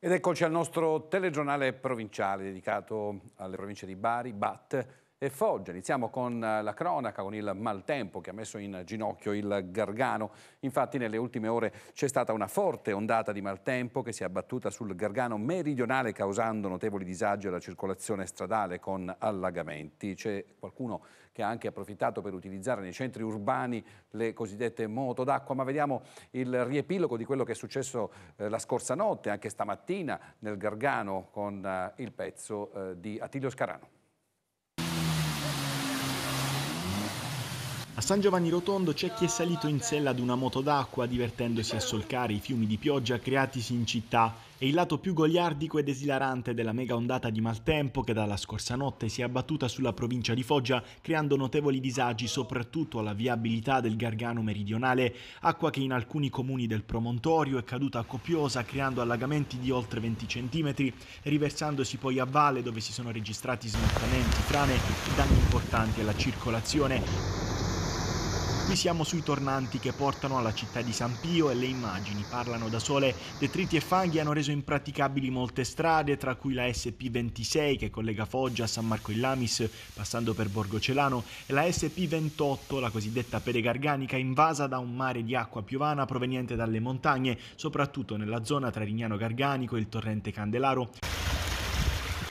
Ed eccoci al nostro telegiornale provinciale dedicato alle province di Bari, Bat, e Foggia. Iniziamo con eh, la cronaca, con il maltempo che ha messo in ginocchio il Gargano. Infatti nelle ultime ore c'è stata una forte ondata di maltempo che si è abbattuta sul Gargano meridionale causando notevoli disagi alla circolazione stradale con allagamenti. C'è qualcuno che ha anche approfittato per utilizzare nei centri urbani le cosiddette moto d'acqua, ma vediamo il riepilogo di quello che è successo eh, la scorsa notte, anche stamattina nel Gargano con eh, il pezzo eh, di Attilio Scarano. A San Giovanni Rotondo c'è chi è salito in sella ad una moto d'acqua divertendosi a solcare i fiumi di pioggia creatisi in città È il lato più goliardico ed esilarante della mega ondata di maltempo che dalla scorsa notte si è abbattuta sulla provincia di Foggia creando notevoli disagi soprattutto alla viabilità del Gargano meridionale, acqua che in alcuni comuni del promontorio è caduta copiosa creando allagamenti di oltre 20 cm riversandosi poi a valle dove si sono registrati smottamenti, frane e danni importanti alla circolazione. Qui siamo sui tornanti che portano alla città di San Pio e le immagini parlano da sole. Detriti e fanghi hanno reso impraticabili molte strade, tra cui la SP26 che collega Foggia a San Marco in Lamis, passando per Borgo Celano, e la SP28, la cosiddetta pede garganica, invasa da un mare di acqua piovana proveniente dalle montagne, soprattutto nella zona tra Rignano Garganico e il torrente Candelaro.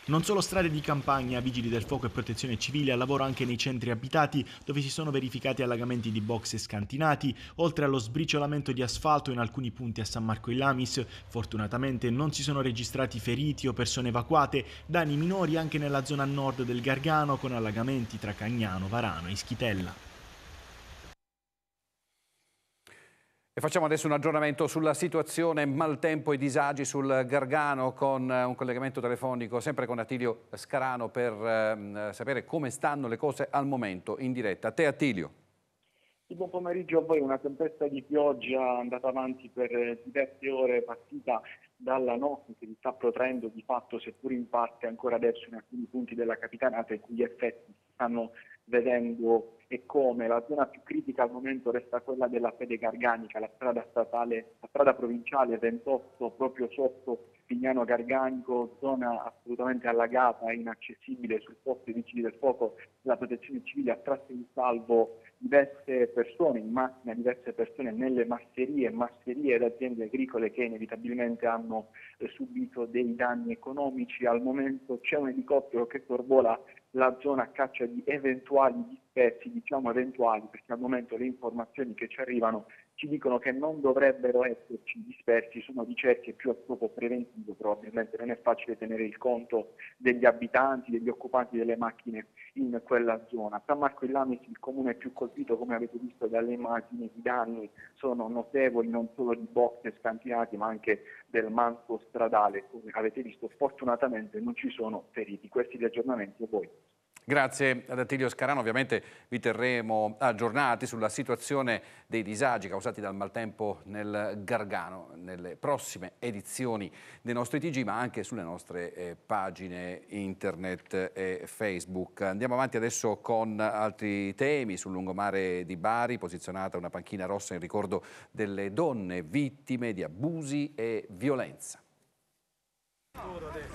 Non solo strade di campagna, vigili del fuoco e protezione civile al lavoro anche nei centri abitati dove si sono verificati allagamenti di box e scantinati, oltre allo sbriciolamento di asfalto in alcuni punti a San Marco in Lamis. Fortunatamente non si sono registrati feriti o persone evacuate, danni minori anche nella zona nord del Gargano con allagamenti tra Cagnano, Varano e Ischitella. E facciamo adesso un aggiornamento sulla situazione maltempo e disagi sul Gargano con eh, un collegamento telefonico sempre con Attilio Scarano per ehm, sapere come stanno le cose al momento in diretta. A te Attilio. Buon pomeriggio a voi, una tempesta di pioggia andata avanti per eh, diverse ore partita dalla notte che si sta protraendo di fatto seppur in parte ancora adesso in alcuni punti della capitanata e cui gli effetti si stanno vedendo e come la zona più critica al momento resta quella della Fede Garganica, la strada, statale, la strada provinciale 28 proprio sotto Pignano Garganico, zona assolutamente allagata e inaccessibile sul posto di vigili del fuoco, la protezione civile ha tratto in salvo diverse persone, in macchina diverse persone nelle masserie, masserie ed aziende agricole che inevitabilmente hanno eh, subito dei danni economici. Al momento c'è un elicottero che sorvola la zona a caccia di eventuali aspetti diciamo, eventuali, perché al momento le informazioni che ci arrivano ci dicono che non dovrebbero esserci dispersi, sono ricerche più a scopo preventivo, probabilmente non è facile tenere il conto degli abitanti, degli occupanti delle macchine in quella zona. San Marco in Lamis, il comune più colpito, come avete visto dalle immagini, i danni sono notevoli non solo di box scantinati, ma anche del manto stradale, come avete visto, fortunatamente non ci sono feriti. Questi gli aggiornamenti e voi Grazie ad Attilio Scarano, ovviamente vi terremo aggiornati sulla situazione dei disagi causati dal maltempo nel Gargano nelle prossime edizioni dei nostri TG ma anche sulle nostre eh, pagine internet e Facebook. Andiamo avanti adesso con altri temi sul lungomare di Bari, posizionata una panchina rossa in ricordo delle donne vittime di abusi e violenza. Olè.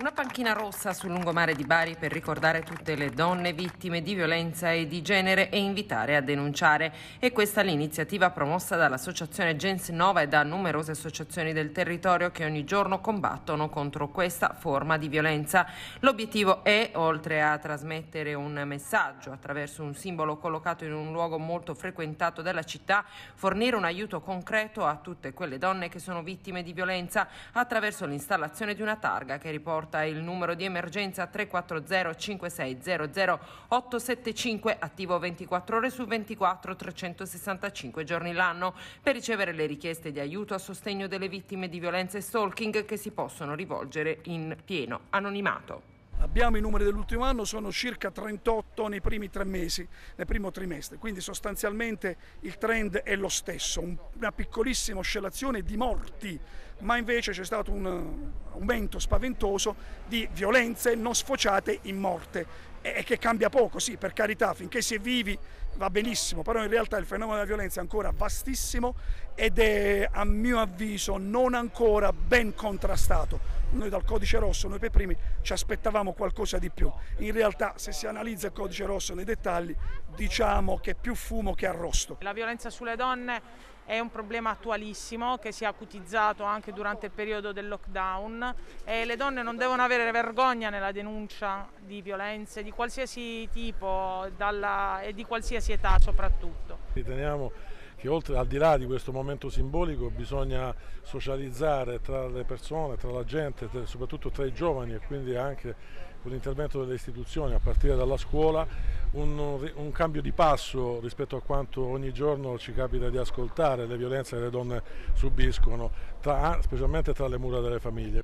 Una panchina rossa sul lungomare di Bari per ricordare tutte le donne vittime di violenza e di genere e invitare a denunciare. E questa è l'iniziativa promossa dall'associazione Gens Nova e da numerose associazioni del territorio che ogni giorno combattono contro questa forma di violenza. L'obiettivo è, oltre a trasmettere un messaggio attraverso un simbolo collocato in un luogo molto frequentato della città, fornire un aiuto concreto a tutte quelle donne che sono vittime di violenza attraverso l'installazione di una targa che riporta nota il numero di emergenza 340 5600 875 attivo 24 ore su 24 365 giorni l'anno per ricevere le richieste di aiuto a sostegno delle vittime di violenza e stalking che si possono rivolgere in pieno anonimato. Abbiamo i numeri dell'ultimo anno, sono circa 38 nei primi tre mesi, nel primo trimestre, quindi sostanzialmente il trend è lo stesso, una piccolissima oscillazione di morti ma invece c'è stato un aumento eh, spaventoso di violenze non sfociate in morte e che cambia poco, sì, per carità, finché si è vivi va benissimo, però in realtà il fenomeno della violenza è ancora vastissimo ed è a mio avviso non ancora ben contrastato. Noi dal codice rosso, noi per primi, ci aspettavamo qualcosa di più. In realtà se si analizza il codice rosso nei dettagli diciamo che è più fumo che arrosto. La violenza sulle donne è un problema attualissimo che si è acutizzato anche durante il periodo del lockdown e le donne non devono avere vergogna nella denuncia di violenze di qualsiasi tipo dalla, e di qualsiasi età soprattutto. Riteniamo che oltre, al di là di questo momento simbolico bisogna socializzare tra le persone, tra la gente, soprattutto tra i giovani e quindi anche con l'intervento delle istituzioni a partire dalla scuola un, un, cambio di passo rispetto a quanto ogni giorno ci capita di ascoltare, le violenze che le donne subiscono, tra, specialmente tra le mura delle famiglie.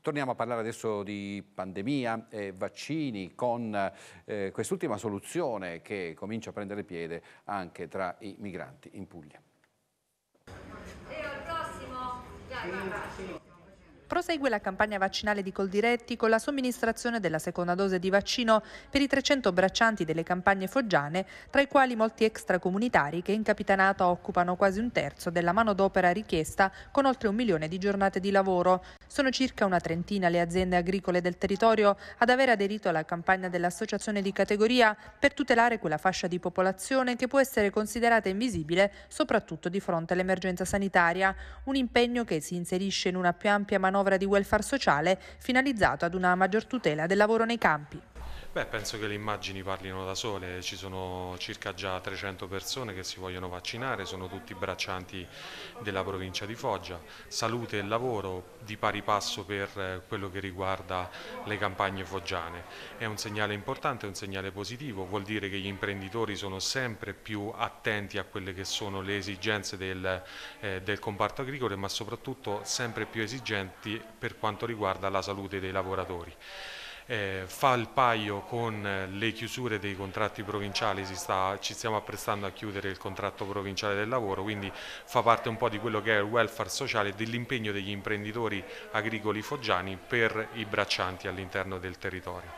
Torniamo a parlare adesso di pandemia e vaccini con eh, quest'ultima soluzione che comincia a prendere piede anche tra i migranti in Puglia. E al prossimo! Dai, Prosegue la campagna vaccinale di Coldiretti con la somministrazione della seconda dose di vaccino per i 300 braccianti delle campagne foggiane, tra i quali molti extracomunitari che in capitanato occupano quasi un terzo della manodopera richiesta con oltre un milione di giornate di lavoro. Sono circa una trentina le aziende agricole del territorio ad aver aderito alla campagna dell'associazione di categoria per tutelare quella fascia di popolazione che può essere considerata invisibile soprattutto di fronte all'emergenza sanitaria, un impegno che si inserisce in una più ampia manodopera manovra di welfare sociale finalizzato ad una maggior tutela del lavoro nei campi. Beh, penso che le immagini parlino da sole, ci sono circa già 300 persone che si vogliono vaccinare, sono tutti braccianti della provincia di Foggia. Salute e lavoro di pari passo per eh, quello che riguarda le campagne foggiane. È un segnale importante, è un segnale positivo, vuol dire che gli imprenditori sono sempre più attenti a quelle che sono le esigenze del, eh, del comparto agricolo ma soprattutto sempre più esigenti per quanto riguarda la salute dei lavoratori eh, fa il paio con eh, le chiusure dei contratti provinciali, sta, ci stiamo apprestando a chiudere il contratto provinciale del lavoro, quindi fa parte un po' di quello che è il welfare sociale e dell'impegno degli imprenditori agricoli foggiani per i braccianti all'interno del territorio.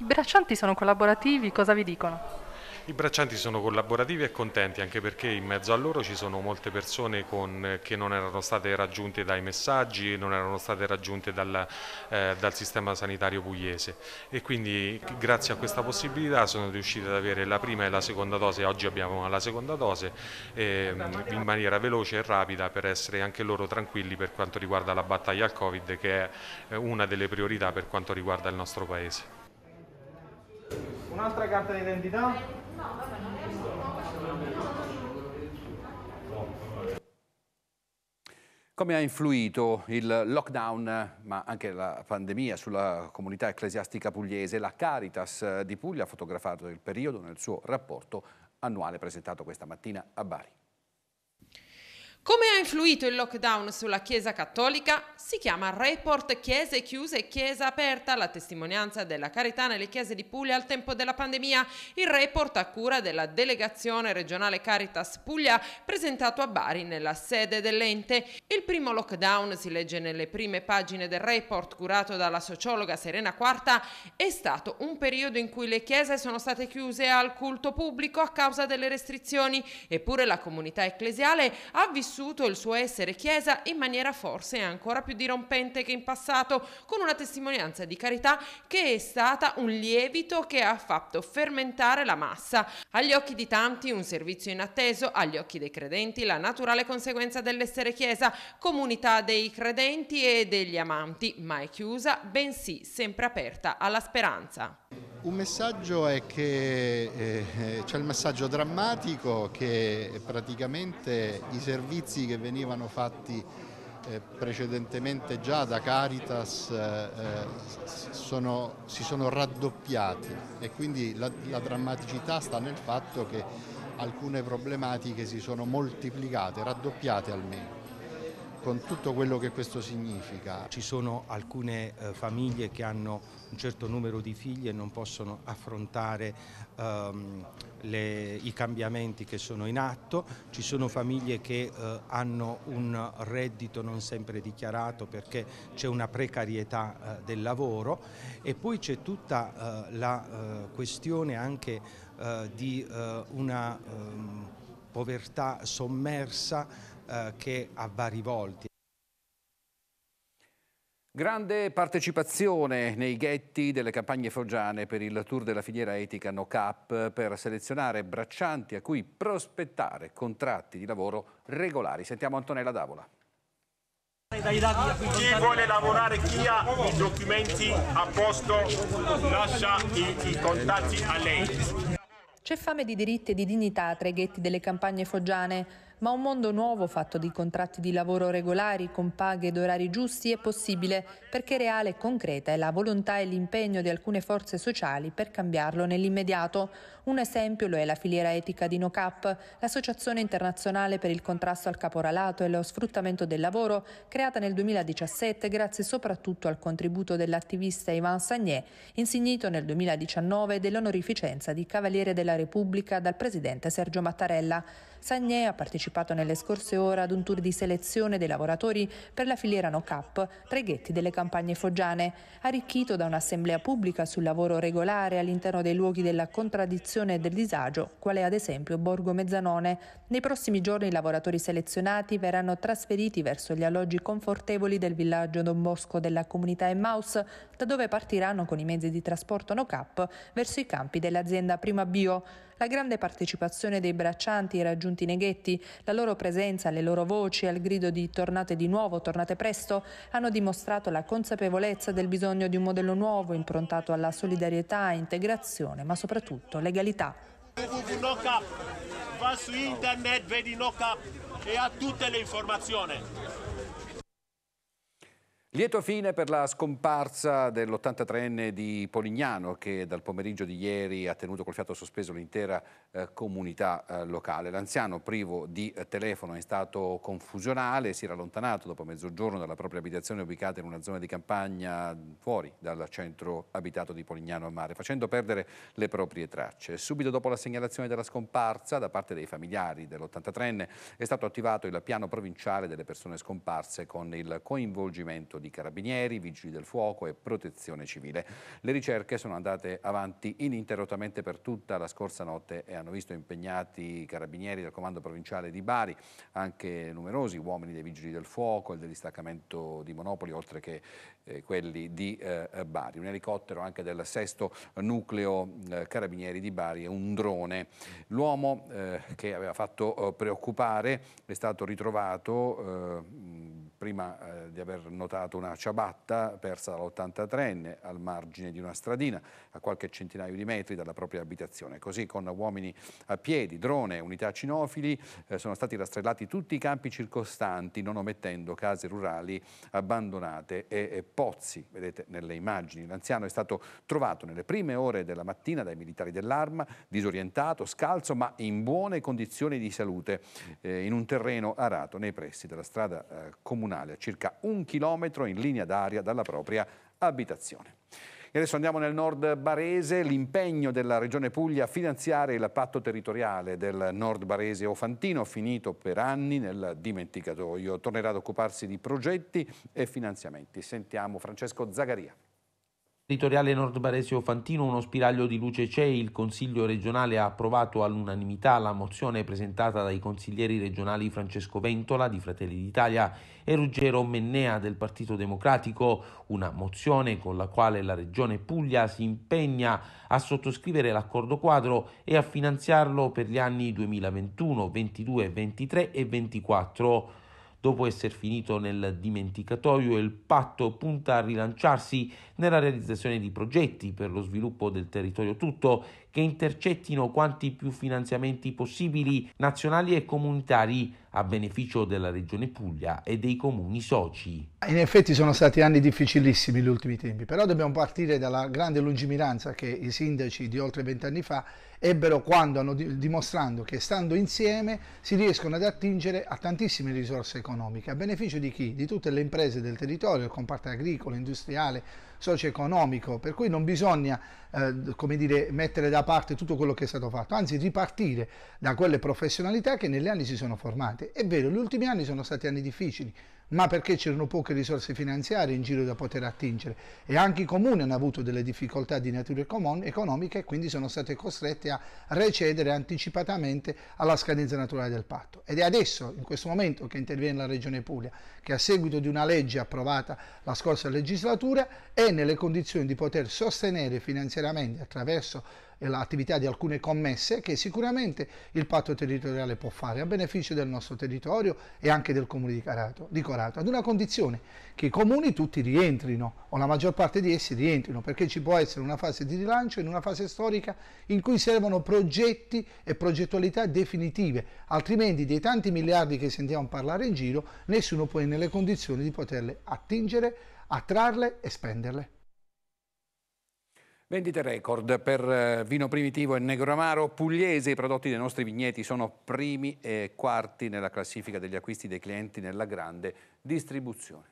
I braccianti sono collaborativi, cosa vi dicono? I braccianti sono collaborativi e contenti anche perché in mezzo a loro ci sono molte persone con, che non erano state raggiunte dai messaggi, non erano state raggiunte dal, eh, dal sistema sanitario pugliese e quindi grazie a questa possibilità sono riusciti ad avere la prima e la seconda dose, oggi abbiamo la seconda dose eh, in maniera veloce e rapida per essere anche loro tranquilli per quanto riguarda la battaglia al Covid che è eh, una delle priorità per quanto riguarda il nostro Paese. Un'altra carta d'identità? Eh, no, vabbè, non è Come ha influito il lockdown, ma anche la pandemia, sulla comunità ecclesiastica pugliese? La Caritas di Puglia ha fotografato il periodo nel suo rapporto annuale presentato questa mattina a Bari. Come ha influito il lockdown sulla Chiesa Cattolica? Si chiama Report Chiese chiuse e Chiesa aperta, la testimonianza della carità nelle chiese di Puglia al tempo della pandemia. Il report a cura della delegazione regionale Caritas Puglia presentato a Bari nella sede dell'ente. Il primo lockdown, si legge nelle prime pagine del report curato dalla sociologa Serena Quarta, è stato un periodo in cui le chiese sono state chiuse al culto pubblico a causa delle restrizioni, eppure la comunità ecclesiale ha vissuto vissuto il suo essere Chiesa in maniera forse ancora più dirompente che in passato, con una testimonianza di carità che è stata un lievito che ha fatto fermentare la massa. Agli occhi di tanti un servizio inatteso, agli occhi dei credenti la naturale conseguenza dell'essere Chiesa, comunità dei credenti e degli amanti, mai chiusa, bensì sempre aperta alla speranza. Un messaggio è che eh, eh, c'è il messaggio drammatico che praticamente i servizi che venivano fatti eh, precedentemente già da Caritas eh, eh sono, si sono raddoppiati e quindi la, la drammaticità sta nel fatto che alcune problematiche si sono moltiplicate, raddoppiate almeno con tutto quello che questo significa. Ci sono alcune eh, famiglie che hanno un certo numero di figli e non possono affrontare ehm, le, i cambiamenti che sono in atto, ci sono famiglie che eh, hanno un reddito non sempre dichiarato perché c'è una precarietà eh, del lavoro e poi c'è tutta eh, la eh, questione anche eh, di eh, una ehm, povertà sommersa che ha vari volti. Grande partecipazione nei ghetti delle campagne foggiane per il tour della filiera etica No Cap per selezionare braccianti a cui prospettare contratti di lavoro regolari. Sentiamo Antonella Davola. Chi vuole lavorare, chi ha i documenti a posto, lascia i, i contatti a lei. C'è fame di diritti e di dignità tra i ghetti delle campagne foggiane ma un mondo nuovo fatto di contratti di lavoro regolari con paghe ed orari giusti è possibile perché reale e concreta è la volontà e l'impegno di alcune forze sociali per cambiarlo nell'immediato. Un esempio lo è la filiera etica di NoCap, l'associazione internazionale per il contrasto al caporalato e lo sfruttamento del lavoro, creata nel 2017 grazie soprattutto al contributo dell'attivista Ivan Sagné, insignito nel 2019 dell'onorificenza di Cavaliere della Repubblica dal presidente Sergio Mattarella. Sagné ha partecipato nelle scorse ore ad un tour di selezione dei lavoratori per la filiera No Cap tra i ghetti delle campagne foggiane, arricchito da un'assemblea pubblica sul lavoro regolare all'interno dei luoghi della contraddizione e del disagio, quale ad esempio Borgo Mezzanone. Nei prossimi giorni i lavoratori selezionati verranno trasferiti verso gli alloggi confortevoli del villaggio Don Bosco della comunità Emmaus, da dove partiranno con i mezzi di trasporto No Cap verso i campi dell'azienda Prima Bio la grande partecipazione dei braccianti raggiunti nei ghetti, la loro presenza, le loro voci al grido di tornate di nuovo, tornate presto, hanno dimostrato la consapevolezza del bisogno di un modello nuovo improntato alla solidarietà, integrazione, ma soprattutto legalità. va su internet, vedi no cap e ha tutte le informazioni. Lieto fine per la scomparsa dell'83enne di Polignano che dal pomeriggio di ieri ha tenuto col fiato sospeso l'intera eh, comunità eh, locale. L'anziano privo di eh, telefono è stato confusionale, si era allontanato dopo mezzogiorno dalla propria abitazione ubicata in una zona di campagna fuori dal centro abitato di Polignano a mare, facendo perdere le proprie tracce. Subito dopo la segnalazione della scomparsa da parte dei familiari dell'83enne è stato attivato il piano provinciale delle persone scomparse con il coinvolgimento intervento di carabinieri, vigili del fuoco e protezione civile. Le ricerche sono andate avanti ininterrottamente per tutta la scorsa notte e hanno visto impegnati i carabinieri del comando provinciale di Bari, anche numerosi uomini dei vigili del fuoco e del distaccamento di Monopoli, oltre che eh, quelli di eh, Bari. Un elicottero anche del sesto nucleo eh, carabinieri di Bari e un drone. L'uomo eh, che aveva fatto eh, preoccupare è stato ritrovato eh, prima eh, di aver notato una ciabatta persa dall'83enne al margine di una stradina a qualche centinaio di metri dalla propria abitazione. Così con uomini a piedi, drone, unità cinofili eh, sono stati rastrellati tutti i campi circostanti non omettendo case rurali abbandonate e, e pozzi, vedete nelle immagini. L'anziano è stato trovato nelle prime ore della mattina dai militari dell'arma, disorientato, scalzo ma in buone condizioni di salute eh, in un terreno arato nei pressi della strada eh, comunale comunale, a circa un chilometro in linea d'aria dalla propria abitazione. E adesso andiamo nel nord barese, l'impegno della Regione Puglia a finanziare il patto territoriale del nord barese Ofantino, finito per anni nel dimenticatoio, tornerà ad occuparsi di progetti e finanziamenti. Sentiamo Francesco Zagaria territoriale Nord Baresio Fantino uno spiraglio di luce c'è, il Consiglio regionale ha approvato all'unanimità la mozione presentata dai consiglieri regionali Francesco Ventola di Fratelli d'Italia e Ruggero Mennea del Partito Democratico, una mozione con la quale la Regione Puglia si impegna a sottoscrivere l'accordo quadro e a finanziarlo per gli anni 2021, 22, 23 e 24 dopo essere finito nel dimenticatoio, il patto punta a rilanciarsi nella realizzazione di progetti per lo sviluppo del territorio tutto che intercettino quanti più finanziamenti possibili nazionali e comunitari a beneficio della Regione Puglia e dei comuni soci. In effetti sono stati anni difficilissimi gli ultimi tempi, però dobbiamo partire dalla grande lungimiranza che i sindaci di oltre vent'anni fa ebbero quando hanno dimostrando che stando insieme si riescono ad attingere a tantissime risorse economiche, a beneficio di chi? Di tutte le imprese del territorio, il comparto agricolo, industriale, socio-economico, per cui non bisogna eh, come dire, mettere da parte tutto quello che è stato fatto, anzi ripartire da quelle professionalità che negli anni si sono formate. È vero, gli ultimi anni sono stati anni difficili, ma perché c'erano poche risorse finanziarie in giro da poter attingere e anche i comuni hanno avuto delle difficoltà di natura economica e quindi sono state costrette a recedere anticipatamente alla scadenza naturale del patto. Ed è adesso, in questo momento, che interviene la Regione Puglia, che a seguito di una legge approvata la scorsa legislatura è nelle condizioni di poter sostenere finanziariamente attraverso e l'attività di alcune commesse che sicuramente il patto territoriale può fare a beneficio del nostro territorio e anche del comune di, Carato, di Corato, ad una condizione che i comuni tutti rientrino o la maggior parte di essi rientrino perché ci può essere una fase di rilancio in una fase storica in cui servono progetti e progettualità definitive, altrimenti dei tanti miliardi che sentiamo parlare in giro nessuno può essere nelle condizioni di poterle attingere, attrarle e spenderle. Vendite record per eh, vino primitivo e negromaro pugliese. I prodotti dei nostri vigneti sono primi e quarti nella classifica degli acquisti dei clienti nella grande distribuzione.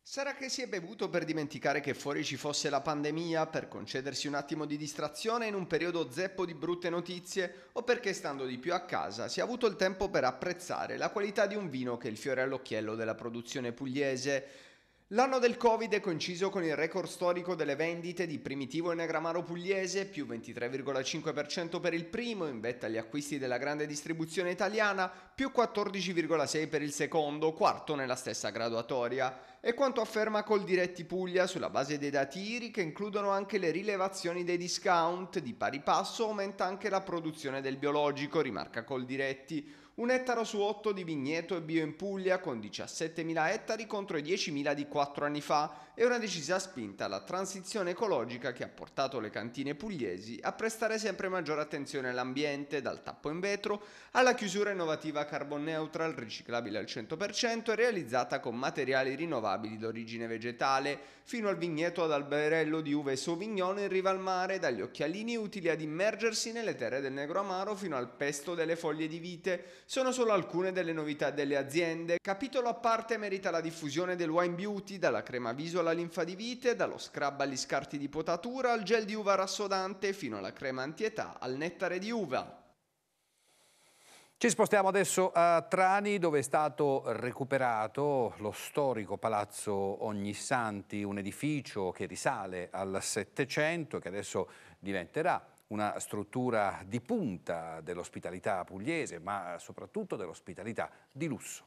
Sarà che si è bevuto per dimenticare che fuori ci fosse la pandemia, per concedersi un attimo di distrazione in un periodo zeppo di brutte notizie o perché stando di più a casa si è avuto il tempo per apprezzare la qualità di un vino che è il fiore all'occhiello della produzione pugliese. L'anno del Covid è coinciso con il record storico delle vendite di Primitivo e Negramaro Pugliese, più 23,5% per il primo, in vetta agli acquisti della grande distribuzione italiana, più 14,6% per il secondo, quarto nella stessa graduatoria. E quanto afferma Col Diretti Puglia sulla base dei dati IRI che includono anche le rilevazioni dei discount, di pari passo aumenta anche la produzione del biologico, rimarca Col Diretti. Un ettaro su otto di vigneto e bio in Puglia con 17.000 ettari contro i 10.000 di quattro anni fa e una decisa spinta alla transizione ecologica che ha portato le cantine pugliesi a prestare sempre maggiore attenzione all'ambiente, dal tappo in vetro alla chiusura innovativa carbon neutral riciclabile al 100% e realizzata con materiali rinnovabili d'origine vegetale, fino al vigneto ad alberello di uve Sauvignon in riva al mare, dagli occhialini utili ad immergersi nelle terre del Negro Amaro fino al pesto delle foglie di vite sono solo alcune delle novità delle aziende. Capitolo a parte merita la diffusione del Wine Beauty, dalla crema viso alla linfa di vite, dallo scrub agli scarti di potatura, al gel di uva rassodante, fino alla crema antietà, al nettare di uva. Ci spostiamo adesso a Trani dove è stato recuperato lo storico Palazzo Ognissanti, un edificio che risale al Settecento e che adesso diventerà una struttura di punta dell'ospitalità pugliese, ma soprattutto dell'ospitalità di lusso.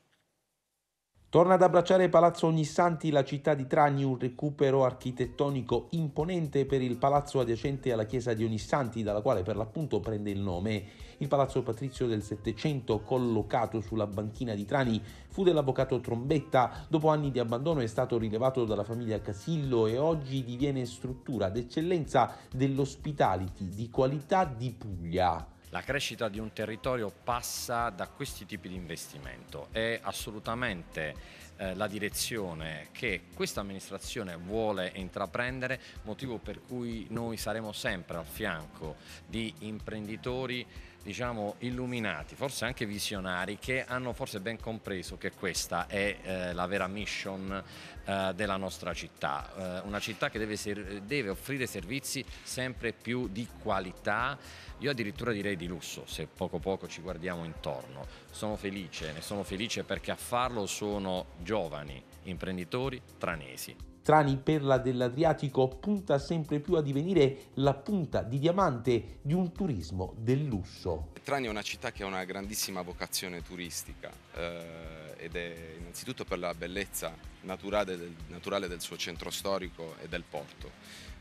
Torna ad abbracciare Palazzo Ognissanti la città di Trani, un recupero architettonico imponente per il palazzo adiacente alla chiesa di Ognissanti, dalla quale per l'appunto prende il nome. Il palazzo patrizio del Settecento, collocato sulla banchina di Trani, fu dell'avvocato Trombetta. Dopo anni di abbandono è stato rilevato dalla famiglia Casillo e oggi diviene struttura d'eccellenza dell'ospitality di qualità di Puglia. La crescita di un territorio passa da questi tipi di investimento, è assolutamente eh, la direzione che questa amministrazione vuole intraprendere, motivo per cui noi saremo sempre al fianco di imprenditori diciamo, illuminati, forse anche visionari, che hanno forse ben compreso che questa è eh, la vera mission eh, della nostra città, eh, una città che deve, deve, offrire servizi sempre più di qualità, io addirittura direi di lusso, se poco poco ci guardiamo intorno. Sono felice, ne sono felice perché a farlo sono giovani imprenditori tranesi. Trani Perla dell'Adriatico punta sempre più a divenire la punta di diamante di un turismo del lusso. Trani è una città che ha una grandissima vocazione turistica eh, ed è innanzitutto per la bellezza naturale del, naturale del suo centro storico e del porto,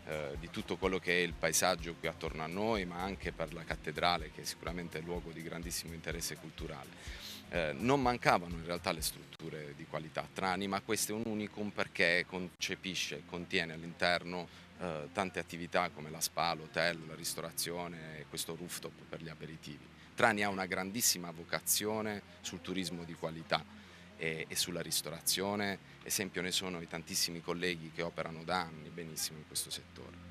eh, di tutto quello che è il paesaggio qui attorno a noi, ma anche per la cattedrale che è sicuramente luogo di grandissimo interesse culturale. Eh, non mancavano in realtà le strutture di qualità, Trani, ma questo è un unicum perché concepisce e contiene all'interno eh, tante attività come la spa, l'hotel, la ristorazione e questo rooftop per gli aperitivi. Trani ha una grandissima vocazione sul turismo di qualità e, e sulla ristorazione, esempio ne sono i tantissimi colleghi che operano da anni benissimo in questo settore.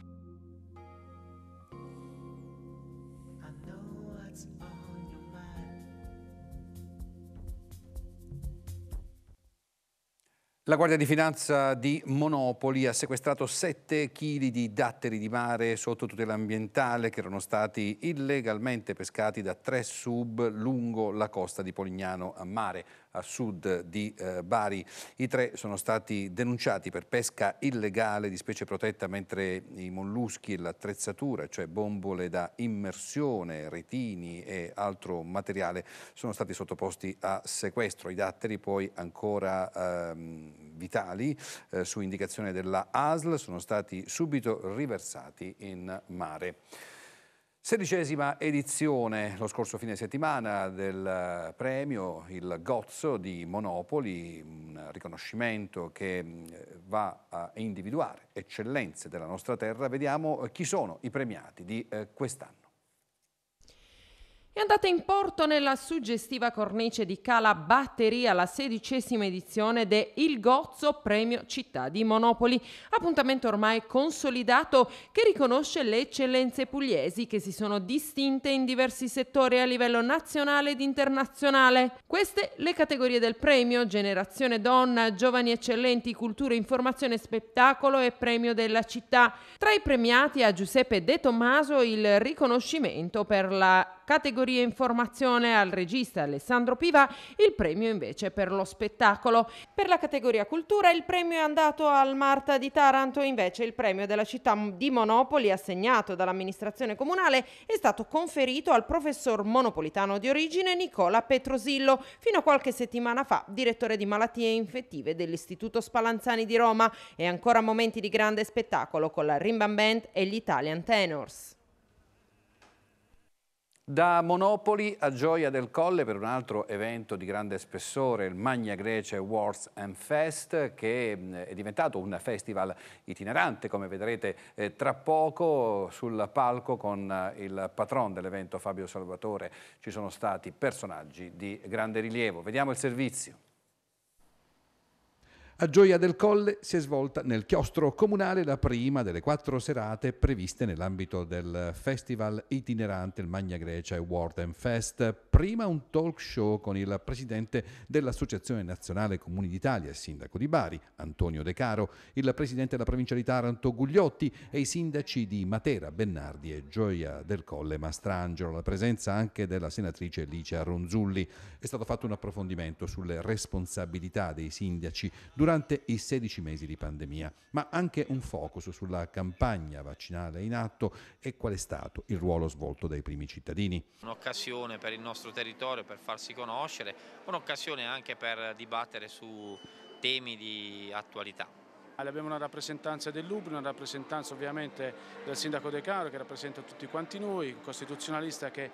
La Guardia di Finanza di Monopoli ha sequestrato 7 kg di datteri di mare sotto tutela ambientale che erano stati illegalmente pescati da tre sub lungo la costa di Polignano a mare a sud di eh, Bari. I tre sono stati denunciati per pesca illegale di specie protetta mentre i molluschi e l'attrezzatura, cioè bombole da immersione, retini e altro materiale, sono stati sottoposti a sequestro. I datteri poi ancora ehm, vitali, eh, su indicazione della ASL, sono stati subito riversati in mare. Sedicesima edizione lo scorso fine settimana del eh, premio Il Gozzo di Monopoli, un riconoscimento che mm, va a individuare eccellenze della nostra terra. Vediamo eh, chi sono i premiati di eh, quest'anno è andata in porto nella suggestiva cornice di Cala Batteria la sedicesima edizione de Il Gozzo Premio Città di Monopoli, appuntamento ormai consolidato che riconosce le eccellenze pugliesi che si sono distinte in diversi settori a livello nazionale ed internazionale. Queste le categorie del premio, generazione donna, giovani eccellenti, cultura, informazione, spettacolo e premio della città. Tra i premiati a Giuseppe De Tommaso il riconoscimento per la categoria informazione al regista Alessandro Piva, il premio invece per lo spettacolo. Per la categoria cultura il premio è andato al Marta di Taranto, invece il premio della città di Monopoli assegnato dall'amministrazione comunale è stato conferito al professor monopolitano di origine Nicola Petrosillo, fino a qualche settimana fa direttore di malattie infettive dell'Istituto Spallanzani di Roma e ancora momenti di grande spettacolo con la Rimban Band e gli Italian Tenors. Da Monopoli a Gioia del Colle per un altro evento di grande spessore, il Magna Grecia Awards and Fest, che mm, è diventato un festival itinerante, come vedrete eh, tra poco sul palco con eh, il patron dell'evento Fabio Salvatore. Ci sono stati personaggi di grande rilievo. Vediamo il servizio. A Gioia del Colle si è svolta nel chiostro comunale la prima delle quattro serate previste nell'ambito del festival itinerante il Magna Grecia Award and Fest. Prima un talk show con il presidente dell'Associazione Nazionale Comuni d'Italia, il sindaco di Bari, Antonio De Caro, il presidente della provincia di Taranto, Gugliotti e i sindaci di Matera, Bennardi e Gioia del Colle, Mastrangelo. La presenza anche della senatrice Licia Ronzulli. È stato fatto un approfondimento sulle responsabilità dei sindaci durante durante i 16 mesi di pandemia, ma anche un focus sulla campagna vaccinale in atto e qual è stato il ruolo svolto dai primi cittadini. Un'occasione per il nostro territorio per farsi conoscere, un'occasione anche per dibattere su temi di attualità. Abbiamo una rappresentanza dell'Umbria, una rappresentanza ovviamente del sindaco De Caro che rappresenta tutti quanti noi, un costituzionalista che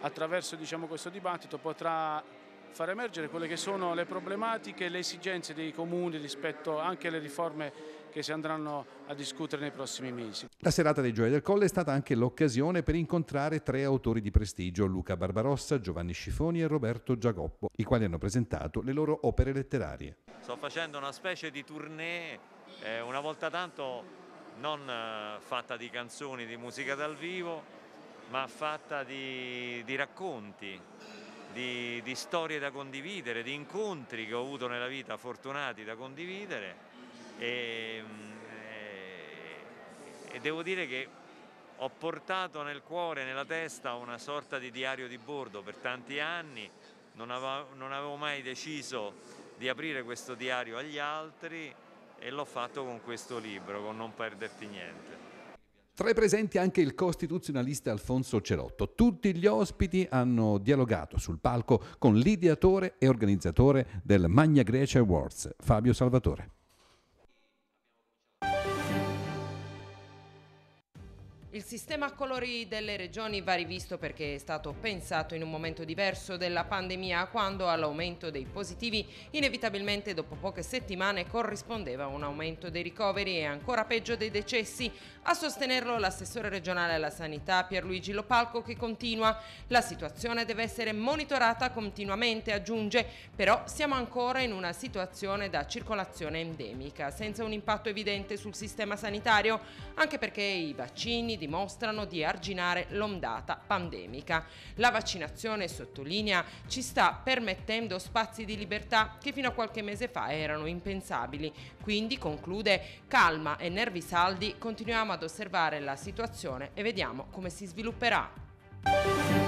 attraverso diciamo, questo dibattito potrà far emergere quelle che sono le problematiche e le esigenze dei comuni rispetto anche alle riforme che si andranno a discutere nei prossimi mesi. La serata dei Gioia del Colle è stata anche l'occasione per incontrare tre autori di prestigio, Luca Barbarossa, Giovanni Scifoni e Roberto Giacoppo, i quali hanno presentato le loro opere letterarie. Sto facendo una specie di tournée, eh, una volta tanto non eh, fatta di canzoni, di musica dal vivo, ma fatta di, di racconti, di, di storie da condividere, di incontri che ho avuto nella vita fortunati da condividere e, eh, e, devo dire che ho portato nel cuore, nella testa una sorta di diario di bordo per tanti anni, non avevo, non avevo mai deciso di aprire questo diario agli altri e l'ho fatto con questo libro, con Non perderti niente. Tra i presenti anche il costituzionalista Alfonso Cerotto. Tutti gli ospiti hanno dialogato sul palco con l'ideatore e organizzatore del Magna Grecia Awards, Fabio Salvatore. Il sistema a colori delle regioni va rivisto perché è stato pensato in un momento diverso della pandemia quando all'aumento dei positivi inevitabilmente dopo poche settimane corrispondeva un aumento dei ricoveri e ancora peggio dei decessi. A sostenerlo l'assessore regionale alla sanità Pierluigi Lopalco che continua la situazione deve essere monitorata continuamente aggiunge però siamo ancora in una situazione da circolazione endemica senza un impatto evidente sul sistema sanitario anche perché i vaccini dimostrano di arginare l'ondata pandemica. La vaccinazione, sottolinea, ci sta permettendo spazi di libertà che fino a qualche mese fa erano impensabili. Quindi, conclude, calma e nervi saldi, continuiamo ad osservare la situazione e vediamo come si svilupperà.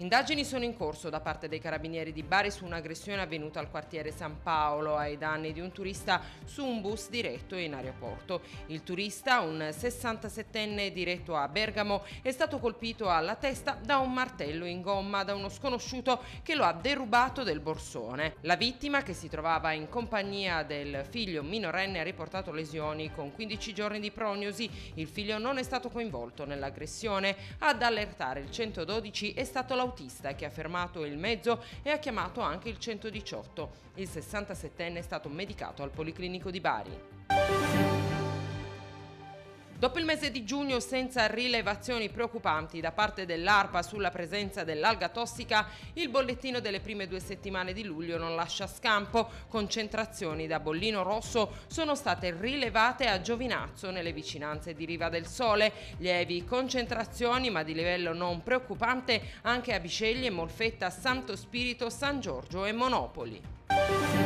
Indagini sono in corso da parte dei carabinieri di Bari su un'aggressione avvenuta al quartiere San Paolo ai danni di un turista su un bus diretto in aeroporto. Il turista, un 67enne diretto a Bergamo, è stato colpito alla testa da un martello in gomma da uno sconosciuto che lo ha derubato del borsone. La vittima, che si trovava in compagnia del figlio minorenne, ha riportato lesioni con 15 giorni di prognosi. Il figlio non è stato coinvolto nell'aggressione. Ad allertare il 112 è stato l'autorità l'autista che ha fermato il mezzo e ha chiamato anche il 118. Il 67enne è stato medicato al Policlinico di Bari. Dopo il mese di giugno senza rilevazioni preoccupanti da parte dell'ARPA sulla presenza dell'alga tossica, il bollettino delle prime due settimane di luglio non lascia scampo. Concentrazioni da bollino rosso sono state rilevate a Giovinazzo nelle vicinanze di Riva del Sole. Lievi concentrazioni ma di livello non preoccupante anche a Biceglie, Molfetta, Santo Spirito, San Giorgio e Monopoli.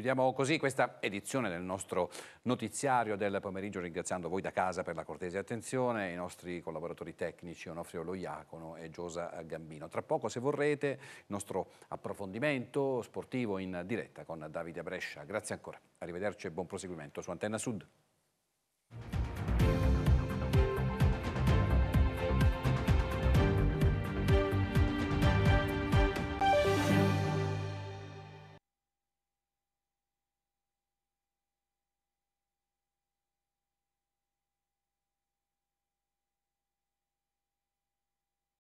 Chiudiamo così questa edizione del nostro notiziario del pomeriggio ringraziando voi da casa per la cortese attenzione, i nostri collaboratori tecnici Onofrio Loiacono e Giosa Gambino. Tra poco se vorrete il nostro approfondimento sportivo in diretta con Davide Brescia. Grazie ancora, arrivederci e buon proseguimento su Antenna Sud.